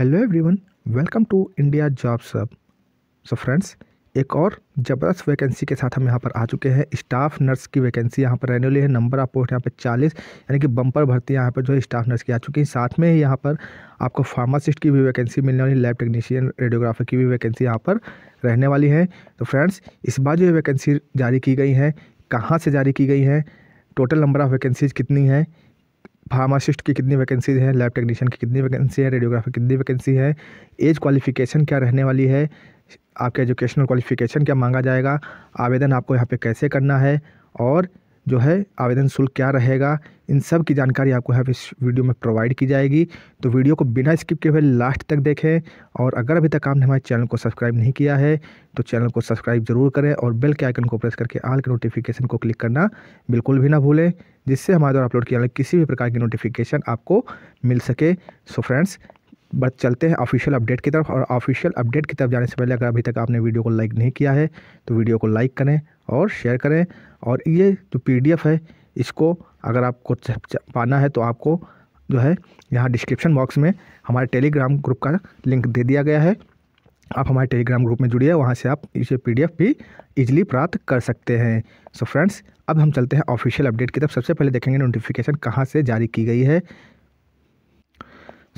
hello everyone welcome to India job सब so friends एक और ज़बरदस्त वैकेंसी के साथ हम यहाँ पर आ चुके हैं स्टाफ नर्स की वैकेंसी यहाँ पर रहने वाली है नंबर आप पोस्ट यहाँ पर चालीस यानी कि बम्पर भर्ती यहाँ पर जो है स्टाफ नर्स की आ चुकी है साथ में ही यहाँ पर आपको फार्मासिस्ट की भी वैकेंसी मिलने वाली लैब टेक्नीशियन रेडियोग्राफर की भी वैकेंसी यहाँ पर रहने वाली है तो फ्रेंड्स इस बार जो ये वैकेंसी जारी की गई है कहाँ से जारी की गई है टोटल नंबर ऑफ़ वैकेंसीज़ कितनी है फार्मासिस्ट की कितनी वैकेंसीज हैं लैब टेक्नीशियन की कितनी वैकेंसी है रेडियोग्राफी कितनी वैकेंसी है एज क्वालिफिकेशन क्या रहने वाली है आपके एजुकेशनल क्वालिफिकेशन क्या मांगा जाएगा आवेदन आपको यहाँ पे कैसे करना है और जो है आवेदन शुल्क क्या रहेगा इन सब की जानकारी आपको यहाँ पे इस वीडियो में प्रोवाइड की जाएगी तो वीडियो को बिना स्किप किए हुए लास्ट तक देखें और अगर अभी तक आपने हमारे चैनल को सब्सक्राइब नहीं किया है तो चैनल को सब्सक्राइब ज़रूर करें और बेल के आइकन को प्रेस करके आल के नोटिफिकेशन को क्लिक करना बिल्कुल भी ना भूलें जिससे हमारे द्वारा अपलोड किया किसी भी प्रकार की नोटिफिकेशन आपको मिल सके सो फ्रेंड्स बस चलते हैं ऑफिशियल अपडेट की तरफ और ऑफिशियल अपडेट की तरफ जाने से पहले अगर अभी तक आपने वीडियो को लाइक नहीं किया है तो वीडियो को लाइक करें और शेयर करें और ये जो पीडीएफ है इसको अगर आपको पाना है तो आपको जो है यहाँ डिस्क्रिप्शन बॉक्स में हमारे टेलीग्राम ग्रुप का लिंक दे दिया गया है आप हमारे टेलीग्राम ग्रुप में जुड़िए वहाँ से आप इसे पीडीएफ भी इजीली प्राप्त कर सकते हैं सो so फ्रेंड्स अब हम चलते हैं ऑफिशियल अपडेट की तरफ सबसे पहले देखेंगे नोटिफिकेशन कहाँ से जारी की गई है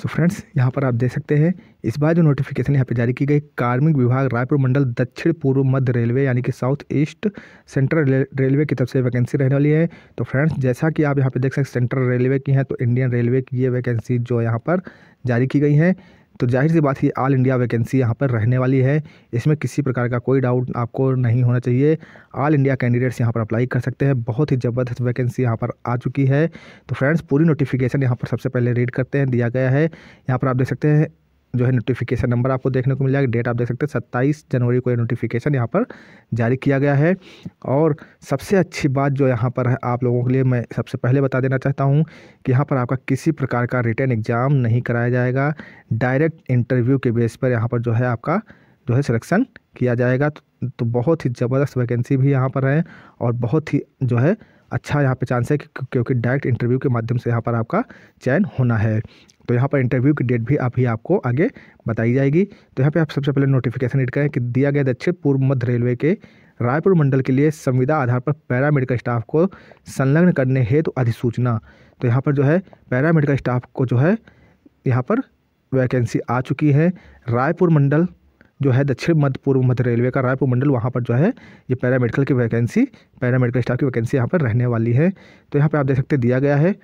सो फ्रेंड्स यहाँ पर आप देख सकते हैं इस बार जो नोटिफिकेशन यहाँ पर जारी की गई कार्मिक विभाग रायपुर मंडल दक्षिण पूर्व मध्य रेलवे यानी कि साउथ ईस्ट सेंट्रल रेलवे की तरफ से वैकेंसी रहने वाली है तो फ्रेंड्स जैसा कि आप यहाँ पर देख सकते सेंट्रल रेलवे की हैं तो इंडियन रेलवे की ये वैकेंसी जो यहाँ पर जारी की गई हैं तो जाहिर सी बात है ऑल इंडिया वैकेंसी यहाँ पर रहने वाली है इसमें किसी प्रकार का कोई डाउट आपको नहीं होना चाहिए ऑल इंडिया कैंडिडेट्स यहाँ पर अप्लाई कर सकते हैं बहुत ही ज़बरदस्त वैकेंसी यहाँ पर आ चुकी है तो फ्रेंड्स पूरी नोटिफिकेशन यहाँ पर सबसे पहले रीड करते हैं दिया गया है यहाँ पर आप देख सकते हैं जो है नोटिफिकेशन नंबर आपको देखने को मिल जाएगा डेट आप देख सकते हैं सत्ताईस जनवरी को यह नोटिफिकेशन यहाँ पर जारी किया गया है और सबसे अच्छी बात जो यहाँ पर है आप लोगों के लिए मैं सबसे पहले बता देना चाहता हूँ कि यहाँ पर आपका किसी प्रकार का रिटर्न एग्ज़ाम नहीं कराया जाएगा डायरेक्ट इंटरव्यू के बेस पर यहाँ पर जो है आपका जो है सिलेक्शन किया जाएगा तो, तो बहुत ही ज़बरदस्त वैकेंसी भी यहाँ पर है और बहुत ही जो है अच्छा यहाँ पे चांस है क्योंकि डायरेक्ट इंटरव्यू के माध्यम से यहाँ पर आपका चयन होना है तो यहाँ पर इंटरव्यू की डेट भी आप ही आपको आगे बताई जाएगी तो यहाँ पे आप सबसे पहले नोटिफिकेशन एड करें कि दिया गया दक्षिण पूर्व मध्य रेलवे के रायपुर मंडल के लिए संविदा आधार पर पैरामेडिकल स्टाफ को संलग्न करने हेतु तो अधिसूचना तो यहाँ पर जो है पैरामेडिकल स्टाफ को जो है यहाँ पर वैकेंसी आ चुकी है रायपुर मंडल जो है दक्षिण मध्य पूर्व मध्य रेलवे का रायपुर मंडल वहाँ पर जो है ये पैरामेडिकल की वैकेंसी पैरामेडिकल स्टाफ की वैकेंसी यहाँ पर रहने वाली है तो यहाँ पर आप देख सकते दिया गया है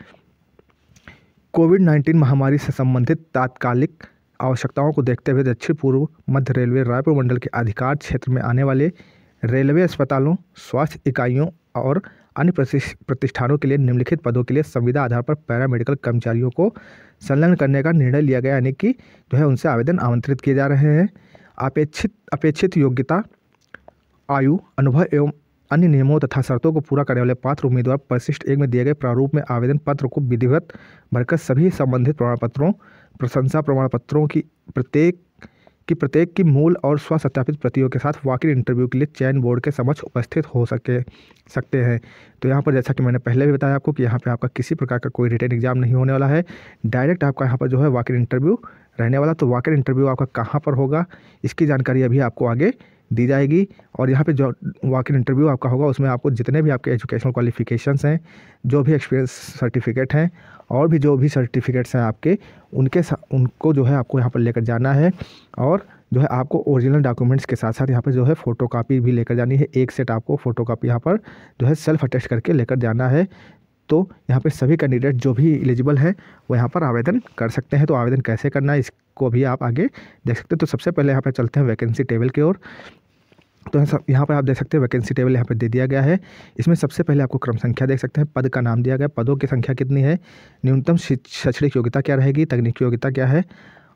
कोविड नाइन्टीन महामारी से संबंधित तात्कालिक आवश्यकताओं को देखते हुए दक्षिण पूर्व मध्य रेलवे रायपुर मंडल के अधिकार क्षेत्र में आने वाले रेलवे अस्पतालों स्वास्थ्य इकाइयों और अन्य प्रतिष्ठानों के लिए निम्नलिखित पदों के लिए संविदा आधार पर पैरामेडिकल कर्मचारियों को संलग्न करने का निर्णय लिया गया यानी कि जो है उनसे आवेदन आमंत्रित किए जा रहे हैं अपेक्षित अपेक्षित योग्यता आयु अनुभव एवं अन्य नियमों तथा शर्तों को पूरा करने वाले पात्र उम्मीदवार परिशिष्ट एक में दिए गए प्रारूप में आवेदन पत्र को विधिवत भरकर सभी संबंधित प्रमाण पत्रों प्रशंसा प्रमाण पत्रों की प्रत्येक कि प्रत्येक की मूल और स्व सत्यापित प्रतियों के साथ वाकिन इंटरव्यू के लिए चयन बोर्ड के समक्ष उपस्थित हो सके सकते हैं तो यहाँ पर जैसा कि मैंने पहले भी बताया आपको कि यहाँ पर आपका किसी प्रकार का कोई रिटर्न एग्जाम नहीं होने वाला है डायरेक्ट आपका यहाँ पर जो है वाकिन इंटरव्यू रहने वाला तो वाकई इंटरव्यू आपका कहाँ पर होगा इसकी जानकारी अभी आपको आगे दी जाएगी और यहाँ पे जो वाकई इंटरव्यू आपका होगा उसमें आपको जितने भी आपके एजुकेशनल क्वालिफिकेशंस हैं जो भी एक्सपीरियंस सर्टिफिकेट हैं और भी जो भी सर्टिफिकेट्स हैं आपके उनके उनको जो है आपको यहाँ पर लेकर जाना है और जो है आपको ओरिजिनल डॉक्यूमेंट्स के साथ साथ यहाँ पर जो है फ़ोटो कापी भी लेकर जानी है एक सेट आपको फ़ोटो कापी यहाँ पर जो है सेल्फ अटेस्ट करके लेकर जाना है तो यहाँ पर सभी कैंडिडेट जो भी एलिजिबल है वो यहाँ पर आवेदन कर सकते हैं तो आवेदन कैसे करना है इसको भी आप आगे देख सकते हैं तो सबसे पहले यहाँ पर चलते हैं वैकेंसी टेबल की ओर तो सब यहाँ पर आप देख सकते हैं वैकेंसी टेबल यहाँ पर दे दिया गया है इसमें सबसे पहले आपको क्रम संख्या देख सकते हैं पद का नाम दिया गया पदों की संख्या कितनी है न्यूनतम शैक्षणिक योग्यता क्या रहेगी तकनीकी योग्यता क्या है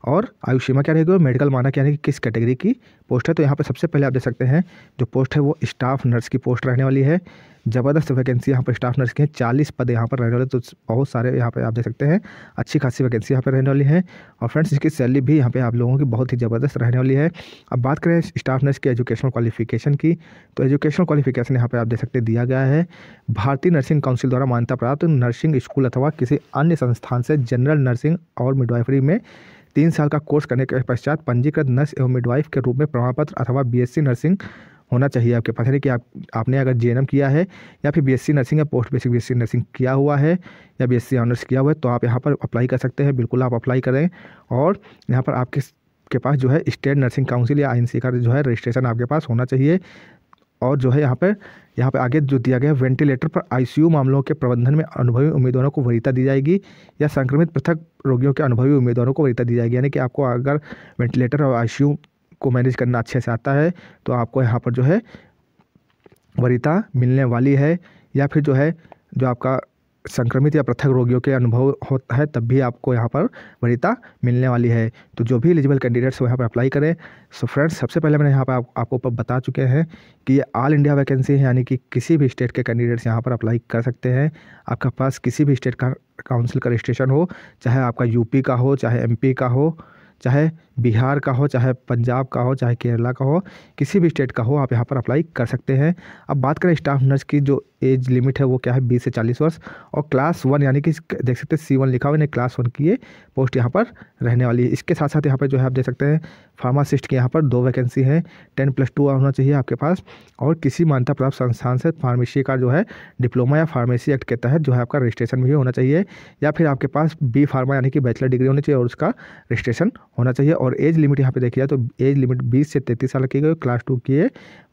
और आयुषीमा क्या रहेगी मेडिकल मानक यानी कि किस कैटेगरी की पोस्ट है तो यहाँ पर सबसे पहले आप देख सकते हैं जो पोस्ट है वो स्टाफ नर्स की पोस्ट रहने वाली है ज़बरदस्त वैकेंसी यहाँ पर स्टाफ नर्स की है चालीस पद यहाँ पर रहने वाले तो बहुत सारे यहाँ पर आप देख सकते हैं अच्छी खासी वैकेंसी यहाँ पर रहने वाली है और फ्रेंड्स इसकी सैलरी भी यहाँ पर आप लोगों की बहुत ही ज़बरदस्त रहने वाली है अब बात करें स्टाफ नर्स की एजुकेशनल क्वालिफिकेशन की तो एजुकेशनल क्वालिफिकेशन यहाँ पर आप देख सकते हैं दिया गया है भारतीय नर्सिंग काउंसिल द्वारा मान्यता प्राप्त नर्सिंग स्कूल अथवा किसी अन्य संस्थान से जनरल नर्सिंग और मिडवाइफरी में तीन साल का कोर्स करने के पश्चात पंजीकृत नर्स एवं मिडवाइफ के रूप में प्रमाण पत्र अथवा बीएससी नर्सिंग होना चाहिए आपके पास यानी कि आप आपने अगर जे किया है या फिर बीएससी नर्सिंग या पोस्ट बेसिक बीएससी नर्सिंग किया हुआ है या बीएससी ऑनर्स किया हुआ है तो आप यहाँ पर अप्लाई कर सकते हैं बिल्कुल आप अप्लाई करें और यहाँ पर आपके के पास जो है स्टेट नर्सिंग काउंसिल या आई का जो है रजिस्ट्रेशन आपके पास होना चाहिए और जो है यहाँ पर यहाँ पे आगे जो दिया गया है वेंटिलेटर पर आईसीयू मामलों के प्रबंधन में अनुभवी उम्मीदवारों को वरीयता दी जाएगी या संक्रमित पृथक रोगियों के अनुभवी उम्मीदवारों को वरीयता दी जाएगी यानी कि आपको अगर वेंटिलेटर और आईसीयू को मैनेज करना अच्छे से आता है तो आपको यहाँ पर जो है वरीयता मिलने वाली है या फिर जो है जो आपका संक्रमित या पृथक रोगियों के अनुभव होता है तब भी आपको यहाँ पर वरीयता मिलने वाली है तो जो भी एलिजिबल कैंडिडेट्स वो यहाँ पर अप्लाई करें सो फ्रेंड्स सबसे पहले मैंने यहाँ पर आप, आपको ऊपर बता चुके हैं कि ये ऑल इंडिया वैकेंसी है यानी कि किसी भी स्टेट के कैंडिडेट्स यहाँ पर अप्लाई कर सकते हैं आपका पास किसी भी स्टेट का काउंसिल का रजिस्ट्रेशन हो चाहे आपका यूपी का हो चाहे एम का हो चाहे बिहार का हो चाहे पंजाब का हो चाहे केरला का हो किसी भी स्टेट का हो आप यहाँ पर अप्लाई कर सकते हैं अब बात करें स्टाफ नर्स की जो एज लिमिट है वो क्या है बीस से चालीस वर्ष और क्लास वन यानी कि देख सकते हैं सी वन लिखा हुआ यानी क्लास वन की ये पोस्ट यहाँ पर रहने वाली है इसके साथ साथ यहाँ पर जो है आप देख सकते हैं फार्मासिस्ट की यहाँ पर दो वैकेंसी है टेन प्लस टू होना चाहिए आपके पास और किसी मान्यता प्राप्त संस्थान से फार्मेसी का जो है डिप्लोमा या फार्मेसी एक्ट के तहत जो है आपका रजिस्ट्रेशन भी होना चाहिए या फिर आपके पास बी फार्मा यानी कि बैचलर डिग्री होनी चाहिए और उसका रजिस्ट्रेशन होना चाहिए और एज लिमिट यहाँ पे जाए तो एज लिमिट 20 से 33 साल की गई क्लास टू की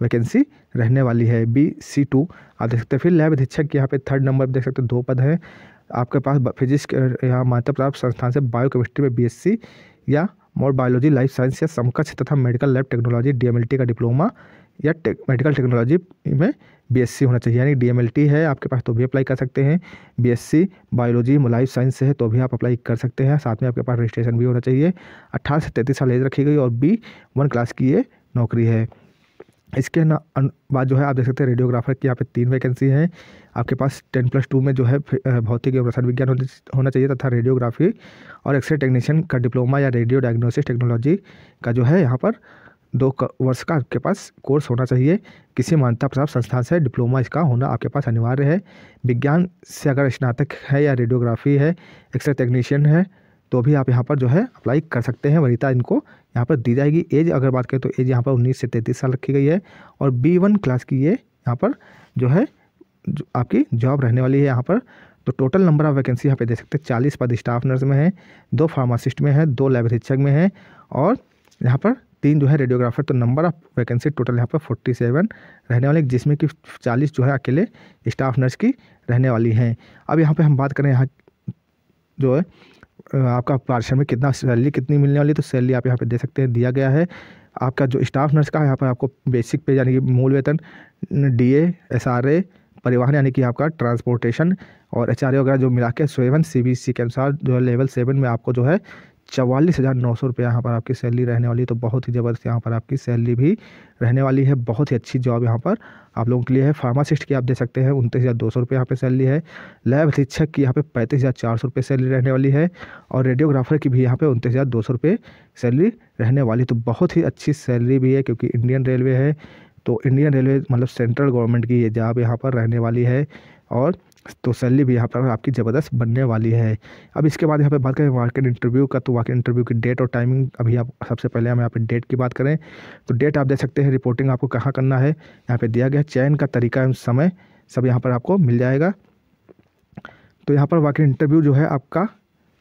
वैकेंसी रहने वाली है बी सी टू आप देख सकते हैं फिर लैब अधीक्षक यहाँ पे थर्ड नंबर देख सकते हैं दो पद हैं आपके पास फिजिक्स यहाँ मान्यता प्राप्त संस्थान से बायो केमिस्ट्री में बी या मोर बायोलॉजी लाइफ साइंस या समकक्ष तथा मेडिकल लैब टेक्नोलॉजी डी का डिप्लोमा या टेक मेडिकल टेक्नोलॉजी में बीएससी होना चाहिए यानी डीएमएलटी है आपके पास तो भी अप्लाई कर सकते हैं बीएससी बायोलॉजी लाइफ साइंस से है तो भी आप अप्लाई कर सकते हैं साथ में आपके पास रजिस्ट्रेशन भी होना चाहिए अट्ठारह से तैंतीस साल एज रखी गई और बी वन क्लास की ये नौकरी है इसके बाद जो है आप देख सकते हैं रेडियोग्राफर की यहाँ पे तीन वैकेंसी हैं आपके पास टेन प्लस टू में जो है भौतिक एवं रसायन विज्ञान होना चाहिए तथा रेडियोग्राफी और एक्सरे टेक्नीशियन का डिप्लोमा या रेडियो डायग्नोसिस टेक्नोलॉजी का जो है यहाँ पर दो वर्ष का आपके पास कोर्स होना चाहिए किसी मान्यता प्राप्त संस्थान से डिप्लोमा इसका होना आपके पास अनिवार्य है विज्ञान से अगर स्नातक है या रेडियोग्राफी है एक्सरे टेक्नीशियन है तो भी आप यहाँ पर जो है अप्लाई कर सकते हैं वरीता इनको यहाँ पर दी जाएगी एज अगर बात करें तो एज यहाँ पर उन्नीस से तैंतीस साल रखी गई है और बी वन क्लास की ये यहाँ पर जो है जो आपकी जॉब रहने वाली है यहाँ पर तो टोटल नंबर ऑफ वैकेंसी यहाँ पे देख सकते हैं चालीस पद स्टाफ नर्स में हैं दो फार्मासिस्ट में हैं दो लाइब्रेरी शिक्षक में हैं और यहाँ पर तीन जो है रेडियोग्राफर तो नंबर ऑफ वैकेंसी टोटल यहाँ पर फोर्टी सेवन रहने वाले जिसमें कि चालीस जो है अकेले स्टाफ नर्स की रहने वाली हैं अब यहाँ पर हम बात करें यहाँ जो है आपका पार्षद में कितना सैलरी कितनी मिलने वाली तो सैलरी आप यहाँ पर दे सकते हैं दिया गया है आपका जो स्टाफ नर्स का यहाँ पर आपको बेसिक पे यानी कि मूल वेतन डी एस आर ए परिवहन यानी कि आपका ट्रांसपोर्टेशन और एच वगैरह जो मिला के सेवन सी के अनुसार जो है लेवल सेवन में आपको जो है चवालीस हज़ार नौ सौ रुपये यहाँ पर आपकी सैलरी रहने वाली है तो बहुत ही ज़बरदस्त यहाँ पर आपकी सैलरी भी रहने वाली है बहुत ही अच्छी जॉब यहाँ पर आप लोगों के लिए है फार्मासिस्ट की आप दे सकते हैं उनतीस हज़ार दो सौ रुपये यहाँ पर सैलरी है लैब शिक्षक की यहाँ पे पैंतीस हज़ार चार सौ रुपये सैलरी रहने वाली है और रेडियोग्राफर की भी यहाँ पर उनतीस हज़ार दो सौ रुपये सैलरी रहने वाली तो बहुत ही अच्छी सैलरी भी है क्योंकि इंडियन रेलवे है तो इंडियन रेलवे मतलब सेंट्रल गवर्नमेंट की ये जॉब यहाँ पर रहने वाली है और तो सैलरी भी यहाँ पर आपकी ज़बरदस्त बनने वाली है अब इसके बाद यहाँ पे बात करें मार्केट इंटरव्यू का तो मार्केट इंटरव्यू की डेट और टाइमिंग अभी आप सबसे पहले हम यहाँ पे डेट की बात करें तो डेट आप देख सकते हैं रिपोर्टिंग आपको कहाँ करना है यहाँ पे दिया गया चयन का तरीका एवं समय सब यहाँ पर आपको मिल जाएगा तो यहाँ पर वाकई इंटरव्यू जो है आपका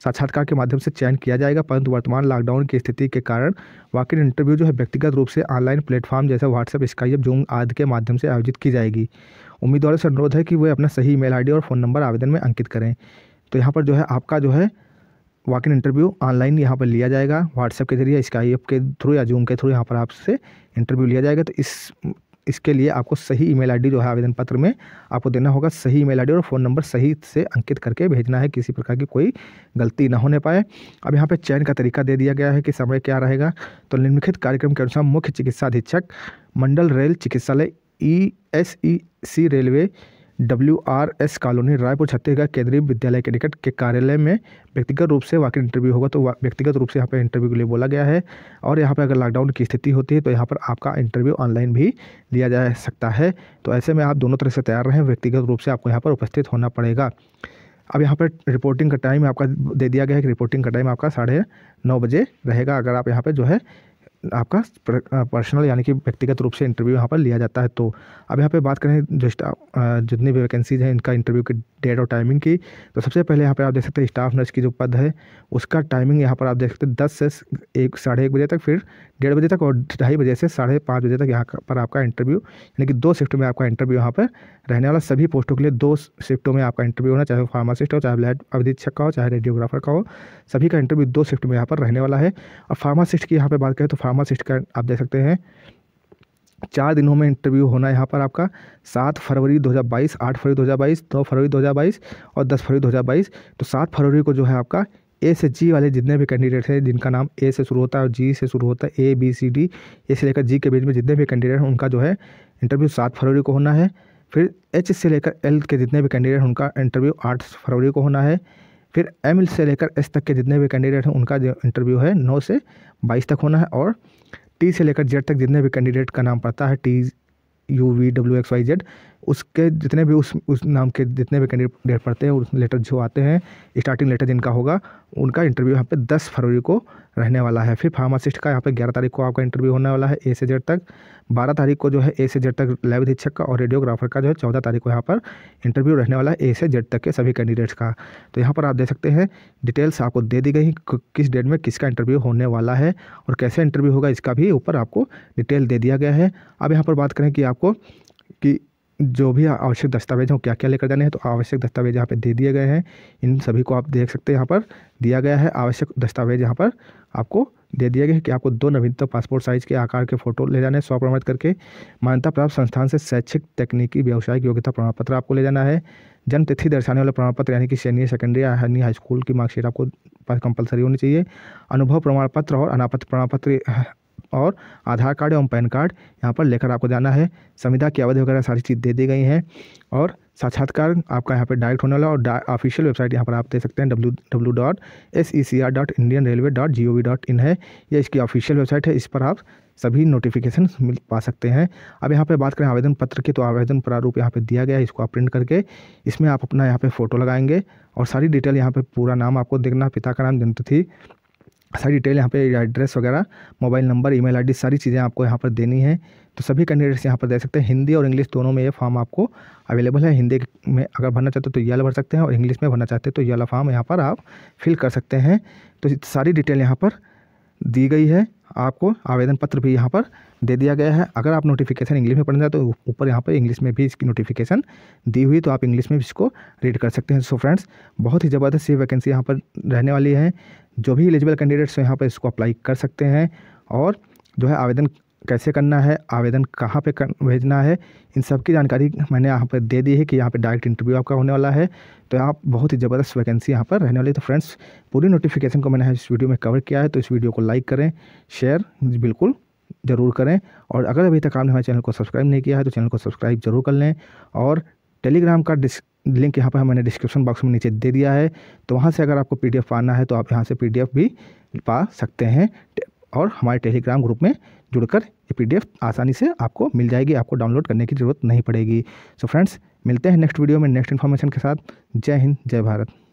साक्षात्कार के माध्यम से चयन किया जाएगा परंतु वर्तमान लॉकडाउन की स्थिति के कारण वाकिन इंटरव्यू जो है व्यक्तिगत रूप से ऑनलाइन प्लेटफॉर्म जैसे व्हाट्सएप स्काइप जूम आदि के माध्यम से आयोजित की जाएगी उम्मीदवारों से अनुरोध है कि वे अपना सही ईमेल आईडी और फ़ोन नंबर आवेदन में अंकित करें तो यहाँ पर जो है आपका जो है इन इंटरव्यू ऑनलाइन यहाँ पर लिया जाएगा व्हाट्सएप के जरिए स्काइप के थ्रू या जूम के थ्रू यहाँ पर आपसे इंटरव्यू लिया जाएगा तो इस इसके लिए आपको सही ईमेल आईडी जो है आवेदन पत्र में आपको देना होगा सही ईमेल आईडी और फ़ोन नंबर सही से अंकित करके भेजना है किसी प्रकार की कोई गलती ना होने पाए अब यहाँ पर चयन का तरीका दे दिया गया है कि समय क्या रहेगा तो निम्नलिखित कार्यक्रम के अनुसार मुख्य चिकित्सा अधीक्षक मंडल रेल चिकित्सालय E S E C railway W R S colony Raipur Chhattisgarh Kendriya Vidyalaya के निकट के कार्यालय में व्यक्तिगत रूप से वाकई इंटरव्यू होगा तो व्यक्तिगत रूप से यहाँ पर इंटरव्यू के लिए बोला गया है और यहाँ पर अगर लॉकडाउन की स्थिति होती है तो यहाँ पर आपका इंटरव्यू ऑनलाइन भी लिया जा सकता है तो ऐसे में आप दोनों तरह से तैयार रहें व्यक्तिगत रूप से आपको यहाँ पर उपस्थित होना पड़ेगा अब यहाँ पर रिपोर्टिंग का टाइम आपका दे दिया गया है कि रिपोर्टिंग का टाइम आपका साढ़े नौ बजे रहेगा अगर आप यहाँ पर जो है आपका पर्सनल यानी कि व्यक्तिगत रूप से इंटरव्यू यहाँ पर लिया जाता है तो अब यहाँ पे बात करें जो जितनी भी वैकेंसीज हैं इनका इंटरव्यू की डेट और टाइमिंग की तो सबसे पहले यहाँ पे आप देख सकते हैं स्टाफ नर्स की जो पद है उसका टाइमिंग यहाँ पर आप देख सकते हैं दस से एक साढ़े एक बजे तक फिर डेढ़ बजे तक और ढाई बजे से साढ़े पाँच बजे तक यहाँ पर आपका इंटरव्यू यानी कि दो शिफ्ट में आपका इंटरव्यू यहाँ पर रहने वाला सभी पोस्टों के लिए दो शिफ्टों में आपका इंटरव्यू होना चाहे फार्मासिस्ट हो चाहे लैब अधीक्षक का हो चाहे रेडियोग्राफर का हो सभी का इंटरव्यू दो शिफ्ट में यहाँ पर रहने वाला है और फार्मासिस्ट की यहाँ पर बात करें तो फार्मासिस्ट का आप देख सकते हैं चार दिनों में इंटरव्यू होना यहाँ पर आपका सात फरवरी 2022, आठ फरवरी 2022, दो फरवरी 2022 और दस फरवरी 2022 तो सात फरवरी को जो है आपका ए से जी वाले जितने भी कैंडिडेट हैं जिनका नाम ए से शुरू होता है और जी से शुरू होता है A B C D A से लेकर जी के बीच में जितने भी कैंडिडेट हैं उनका जो है इंटरव्यू सात फरवरी को होना है फिर एच से लेकर एल के जितने भी कैंडिडेट हैं उनका इंटरव्यू आठ फरवरी को होना है फिर एम से लेकर एस तक के जितने भी कैंडिडेट हैं उनका जो इंटरव्यू है नौ से बाईस तक होना है और टी से लेकर जेड तक जितने भी कैंडिडेट का नाम पड़ता है T U V W X Y Z उसके जितने भी उस उस नाम के जितने भी कैंडिडेट पढ़ते हैं उसमें लेटर जो आते हैं स्टार्टिंग लेटर जिनका होगा उनका इंटरव्यू यहाँ पे 10 फरवरी को रहने वाला है फिर फार्मासिस्ट का यहाँ पे 11 तारीख को आपका इंटरव्यू होने वाला है ए से जेड तक 12 तारीख को जो है ए से जेड तक लैब अधीक्षक का और रेडियोग्राफर का जो है चौदह तारीख को यहाँ पर इंटरव्यू रहने वाला है ए से जेड तक के सभी कैंडिडेट्स का तो यहाँ पर आप देख सकते हैं डिटेल्स आपको दे दी गई किस डेट में किसका इंटरव्यू होने वाला है और कैसे इंटरव्यू होगा इसका भी ऊपर आपको डिटेल दे दिया गया है अब यहाँ पर बात करें कि आपको कि जो भी आवश्यक दस्तावेज हों क्या क्या लेकर जाने हैं तो आवश्यक दस्तावेज यहाँ पर दे दिए गए हैं इन सभी को आप देख सकते हैं यहाँ पर दिया गया है आवश्यक दस्तावेज यहाँ पर आपको दे दिया गया है कि आपको दो नवीनतम पासपोर्ट साइज के आकार के फोटो ले जाने हैं स्व प्रमाणित करके मान्यता प्राप्त संस्थान से शैक्षिक तकनीकी व्यावसायिक योग्यता प्रमाण पत्र आपको ले जाना है जन्म तिथि दर्शाने वाला प्रमाण पत्र यानी कि सीनियर सेकेंडरी या अन्य हाई स्कूल की मार्कशीट आपको पास कंपलसरी होनी चाहिए अनुभव प्रमाण पत्र और अनापत्र प्रमाण पत्र और आधार कार्ड एवं पैन कार्ड यहाँ पर लेकर आपको जाना है संविदा की अवधि वगैरह सारी चीज़ दे दी गई हैं और साक्षात्कार आपका यहाँ पर डायरेक्ट होने वाला और ऑफिशियल वेबसाइट यहाँ पर आप दे सकते हैं W W dot S E C R dot Indian railway dot G O V dot in है यह इसकी ऑफिशियल वेबसाइट है इस पर आप सभी नोटिफिकेशन मिल पा सकते हैं अब यहाँ पे बात करें आवेदन पत्र की तो आवेदन प्रारूप यहाँ पे दिया गया है इसको आप प्रिंट करके इसमें आप अपना यहाँ पे फ़ोटो लगाएंगे और सारी डिटेल यहाँ पे पूरा नाम आपको देखना पिता का नाम जन्मतिथि सारी डिटेल यहाँ पे एड्रेस वगैरह मोबाइल नंबर ईमेल आईडी सारी चीज़ें आपको यहाँ पर देनी है तो सभी कैंडिडेट्स यहाँ पर दे सकते हैं हिंदी और इंग्लिश दोनों में ये फॉर्म आपको अवेलेबल है हिंदी में अगर भरना चाहते हो तो ये भर सकते हैं और इंग्लिश में भरना चाहते हैं तो ये फॉर्म यहाँ पर आप फिल कर सकते हैं तो सारी डिटेल यहाँ पर दी गई है आपको आवेदन पत्र भी यहाँ पर दे दिया गया है अगर आप नोटिफिकेशन इंग्लिश में पढ़ना चाहते तो ऊपर यहाँ पर इंग्लिश में भी इसकी नोटिफिकेशन दी हुई तो आप इंग्लिश में भी इसको रीड कर सकते हैं सो फ्रेंड्स बहुत ही ज़बरदस्त ये वैकेंसी यहाँ पर रहने वाली है जो भी एलिजिबल कैंडिडेट्स हैं यहाँ पर इसको अप्लाई कर सकते हैं और जो है आवेदन कैसे करना है आवेदन कहाँ पे कर, भेजना है इन सब की जानकारी मैंने यहाँ पर दे दी है कि यहाँ पे डायरेक्ट इंटरव्यू आपका होने वाला है तो यहाँ बहुत ही ज़बरदस्त वैकेंसी यहाँ पर रहने वाली है तो फ्रेंड्स पूरी नोटिफिकेशन को मैंने इस वीडियो में कवर किया है तो इस वीडियो को लाइक करें शेयर बिल्कुल ज़रूर करें और अगर अभी तक आपने हमारे चैनल को सब्सक्राइब नहीं किया है तो चैनल को सब्सक्राइब जरूर कर लें और टेलीग्राम का डिस्क लिंक यहाँ पर मैंने डिस्क्रिप्शन बॉक्स में नीचे दे दिया है तो वहाँ से अगर आपको पीडीएफ पाना है तो आप यहाँ से पीडीएफ भी पा सकते हैं और हमारे टेलीग्राम ग्रुप में जुड़कर ये पीडीएफ आसानी से आपको मिल जाएगी आपको डाउनलोड करने की ज़रूरत नहीं पड़ेगी सो so फ्रेंड्स मिलते हैं नेक्स्ट वीडियो में नेक्स्ट इन्फॉर्मेशन के साथ जय हिंद जय भारत